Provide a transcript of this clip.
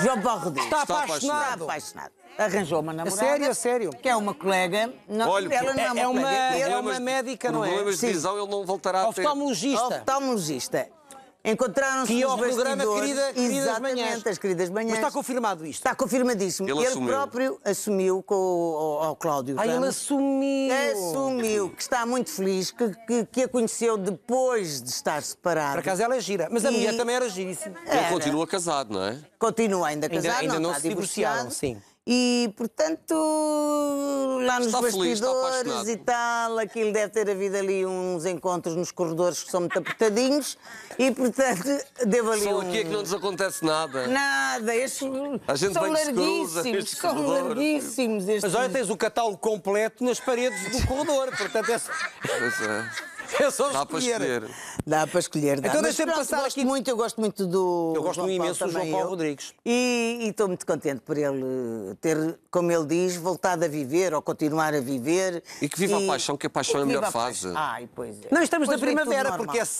João Paulo Rodrigues. Está apaixonado. Está apaixonado. Arranjou uma namorada. Sério, sério. Que é uma colega. Não, Olha, ela não é, é uma, é uma, é uma médica, não é? Problemas de visão, ele não voltará a ter. Oftalmologista. Oftalmologista. Encontraram-se que os programa querida, queridas Exatamente, manhãs. as queridas manhãs. Mas está confirmado isto? Está confirmadíssimo. Ele, ele próprio assumiu com o, Cláudio Ah, ele assumiu! Assumiu, que está muito feliz, que, que, que a conheceu depois de estar separado. Por acaso ela é gira, mas a e... mulher também era giríssima. Ele continua casado, não é? Continua ainda casado, ainda, ainda não, não se divorciaram, sim. E, portanto, lá nos bastidores feliz, e tal, aquilo deve ter havido ali uns encontros nos corredores que são muito apertadinhos e, portanto, devo ali Só um... aqui é que não nos acontece nada. Nada, estes A gente são larguíssimos, estes são corredores. larguíssimos. Estes... Mas olha, tens o catálogo completo nas paredes do corredor, portanto, é... Pois é. É só Dá escolher. Para escolher. Dá para escolher. Dá. Então deixa-me passar gosto aqui. Muito, eu gosto muito do. Eu gosto João imenso Paulo, do João Paulo eu. Rodrigues. E, e estou muito contente por ele ter, como ele diz, voltado a viver ou continuar a viver. E que viva e... a paixão, que a paixão é a melhor fase. Ai, pois é. Não, estamos pois na primavera, porque é